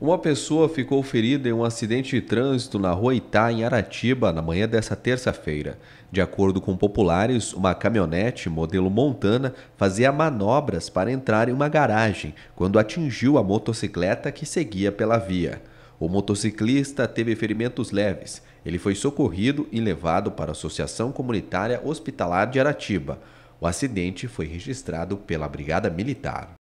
Uma pessoa ficou ferida em um acidente de trânsito na rua Itá, em Aratiba, na manhã desta terça-feira. De acordo com populares, uma caminhonete modelo Montana fazia manobras para entrar em uma garagem quando atingiu a motocicleta que seguia pela via. O motociclista teve ferimentos leves. Ele foi socorrido e levado para a Associação Comunitária Hospitalar de Aratiba. O acidente foi registrado pela Brigada Militar.